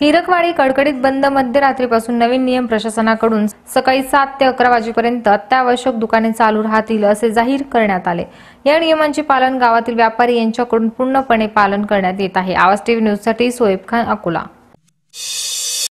हिरकवाडी कडकडीत बंद मध्यरात्रीपासून नवीन नियम प्रशासनाकडून सकाळी सात ते अकरा वाजेपर्यंत अत्यावश्यक दुकाने चालू राहतील असे जाहीर करण्यात आले या नियमांचे पालन गावातील व्यापारी यांच्याकडून पूर्णपणे पालन करण्यात येत आहे आवाज टीव्ही न्यूजसाठी सोएब खान अकोला